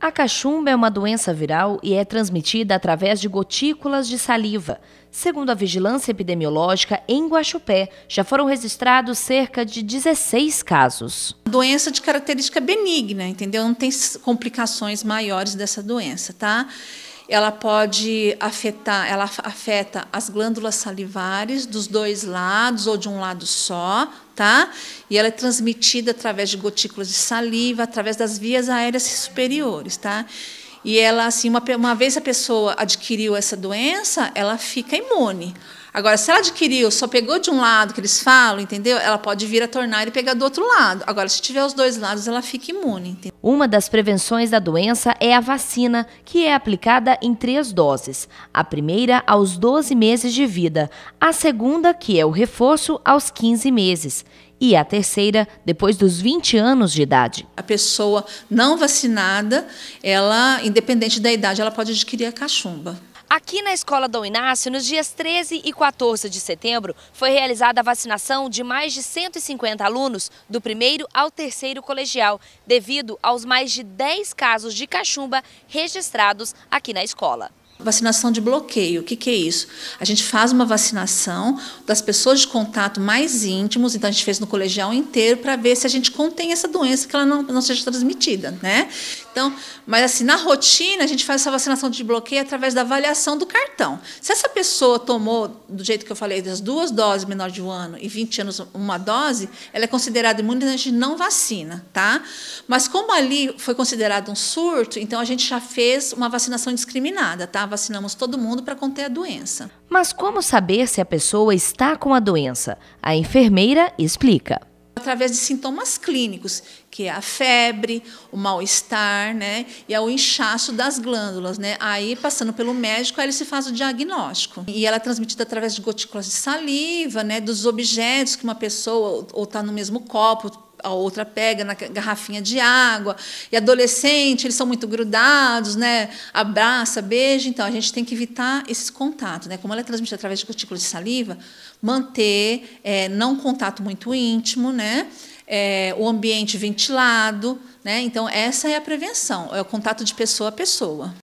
A cachumba é uma doença viral e é transmitida através de gotículas de saliva. Segundo a vigilância epidemiológica, em Guaxupé já foram registrados cerca de 16 casos. Doença de característica benigna, entendeu? Não tem complicações maiores dessa doença, tá? ela pode afetar, ela afeta as glândulas salivares dos dois lados ou de um lado só, tá? E ela é transmitida através de gotículas de saliva, através das vias aéreas superiores, tá? E ela, assim, uma, uma vez a pessoa adquiriu essa doença, ela fica imune. Agora, se ela adquiriu, só pegou de um lado que eles falam, entendeu? Ela pode vir a tornar e pegar do outro lado. Agora, se tiver os dois lados, ela fica imune. Entendeu? Uma das prevenções da doença é a vacina, que é aplicada em três doses. A primeira aos 12 meses de vida, a segunda, que é o reforço, aos 15 meses e a terceira depois dos 20 anos de idade. A pessoa não vacinada, ela, independente da idade, ela pode adquirir a cachumba. Aqui na Escola Dom Inácio, nos dias 13 e 14 de setembro, foi realizada a vacinação de mais de 150 alunos do primeiro ao terceiro colegial, devido aos mais de 10 casos de cachumba registrados aqui na escola. Vacinação de bloqueio, o que, que, é isso? A gente faz uma vacinação das pessoas de contato mais íntimos, então a gente fez no colegial inteiro para ver se a gente contém essa doença que ela não, não seja transmitida, né? Então, mas assim, na rotina, a gente faz essa vacinação de bloqueio através da avaliação do cartão. Se essa pessoa tomou, do jeito que eu falei, das duas doses menor de um ano e 20 anos uma dose, ela é considerada então gente não vacina, tá? Mas como ali foi considerado um surto, então a gente já fez uma vacinação discriminada, tá? Vacinamos todo mundo para conter a doença. Mas como saber se a pessoa está com a doença? A enfermeira explica através de sintomas clínicos, que é a febre, o mal-estar, né, e é o inchaço das glândulas, né? Aí passando pelo médico, aí ele se faz o diagnóstico. E ela é transmitida através de gotículas de saliva, né, dos objetos que uma pessoa ou está no mesmo copo, a outra pega na garrafinha de água. E adolescente, eles são muito grudados, né? Abraça, beija. Então, a gente tem que evitar esse contato né? Como ela é transmitida através de cutículas de saliva, manter é, não contato muito íntimo, né? É, o ambiente ventilado, né? Então, essa é a prevenção, é o contato de pessoa a pessoa.